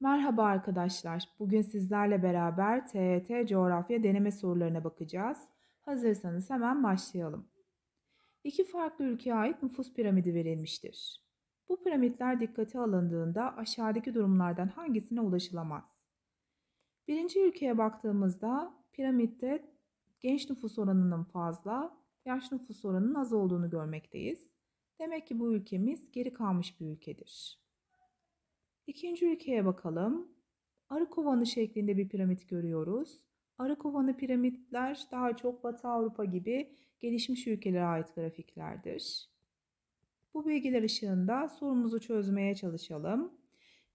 Merhaba arkadaşlar. Bugün sizlerle beraber TET e coğrafya deneme sorularına bakacağız. Hazırsanız hemen başlayalım. İki farklı ülkeye ait nüfus piramidi verilmiştir. Bu piramitler dikkate alındığında aşağıdaki durumlardan hangisine ulaşılamaz? Birinci ülkeye baktığımızda piramitte genç nüfus oranının fazla, yaş nüfus oranının az olduğunu görmekteyiz. Demek ki bu ülkemiz geri kalmış bir ülkedir. İkinci ülkeye bakalım. Arı kovanı şeklinde bir piramit görüyoruz. Arı kovanı piramitler daha çok Batı Avrupa gibi gelişmiş ülkelere ait grafiklerdir. Bu bilgiler ışığında sorumuzu çözmeye çalışalım.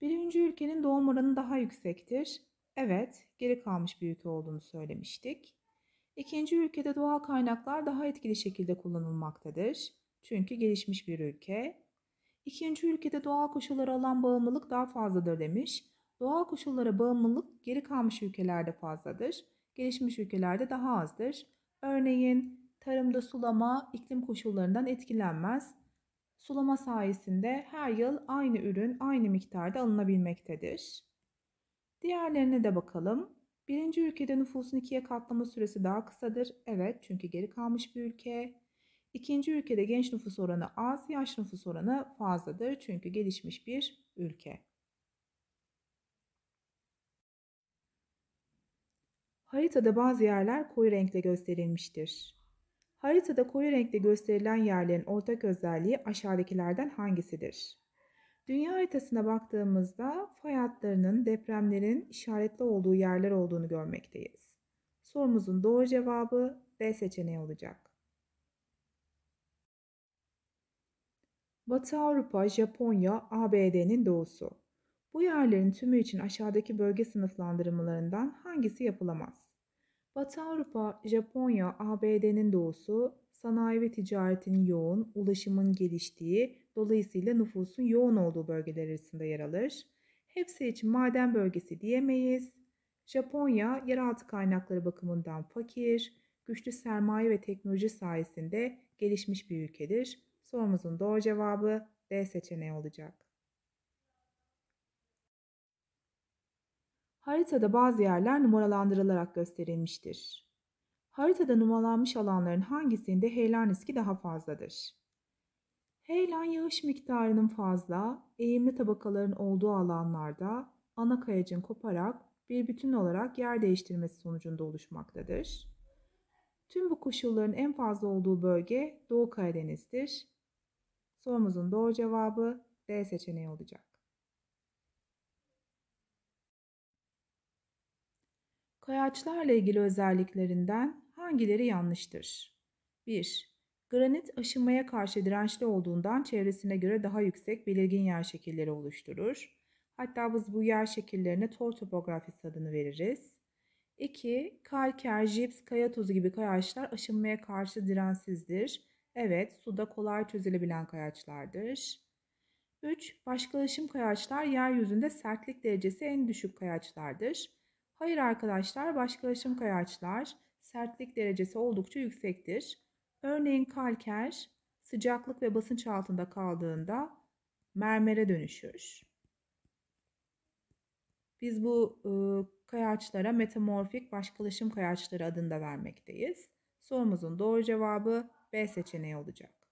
Birinci ülkenin doğum oranı daha yüksektir. Evet, geri kalmış bir ülke olduğunu söylemiştik. İkinci ülkede doğal kaynaklar daha etkili şekilde kullanılmaktadır. Çünkü gelişmiş bir ülke. İkinci ülkede doğal koşullara olan bağımlılık daha fazladır demiş. Doğal koşullara bağımlılık geri kalmış ülkelerde fazladır. Gelişmiş ülkelerde daha azdır. Örneğin tarımda sulama iklim koşullarından etkilenmez. Sulama sayesinde her yıl aynı ürün aynı miktarda alınabilmektedir. Diğerlerine de bakalım. Birinci ülkede nüfusun ikiye katlama süresi daha kısadır. Evet çünkü geri kalmış bir ülke. İkinci ülkede genç nüfus oranı az, yaş nüfus oranı fazladır çünkü gelişmiş bir ülke. Haritada bazı yerler koyu renkle gösterilmiştir. Haritada koyu renkle gösterilen yerlerin ortak özelliği aşağıdakilerden hangisidir? Dünya haritasına baktığımızda fay hatlarının depremlerin işaretli olduğu yerler olduğunu görmekteyiz. Sorumuzun doğru cevabı D seçeneği olacak. Batı Avrupa, Japonya, ABD'nin doğusu. Bu yerlerin tümü için aşağıdaki bölge sınıflandırmalarından hangisi yapılamaz? Batı Avrupa, Japonya, ABD'nin doğusu, sanayi ve ticaretin yoğun, ulaşımın geliştiği, dolayısıyla nüfusun yoğun olduğu bölgeler arasında yer alır. Hepsi için maden bölgesi diyemeyiz. Japonya, yeraltı kaynakları bakımından fakir, güçlü sermaye ve teknoloji sayesinde gelişmiş bir ülkedir. Sorumuzun doğru cevabı D seçeneği olacak. Haritada bazı yerler numaralandırılarak gösterilmiştir. Haritada numaralanmış alanların hangisinde heyelan riski daha fazladır? Heyelan yağış miktarının fazla, eğimli tabakaların olduğu alanlarda ana kayacın koparak bir bütün olarak yer değiştirmesi sonucunda oluşmaktadır. Tüm bu koşulların en fazla olduğu bölge Doğu Karadeniz'dir Sorumuzun doğru cevabı D seçeneği olacak. Kayaçlarla ilgili özelliklerinden hangileri yanlıştır? 1. Granit aşınmaya karşı dirençli olduğundan çevresine göre daha yüksek belirgin yer şekilleri oluşturur. Hatta biz bu yer şekillerine tor topografisi adını veririz. 2. Kalker, jips, kaya tuzu gibi kayaçlar aşınmaya karşı dirensizdir. Evet, suda kolay çözülebilen kayaçlardır. 3. Başkalaşım kayaçlar yeryüzünde sertlik derecesi en düşük kayaçlardır. Hayır arkadaşlar, başkalaşım kayaçlar sertlik derecesi oldukça yüksektir. Örneğin kalker sıcaklık ve basınç altında kaldığında mermere dönüşür. Biz bu e, kayaçlara metamorfik başkalaşım kayaçları adında vermekteyiz. Sorumuzun doğru cevabı B seçeneği olacak.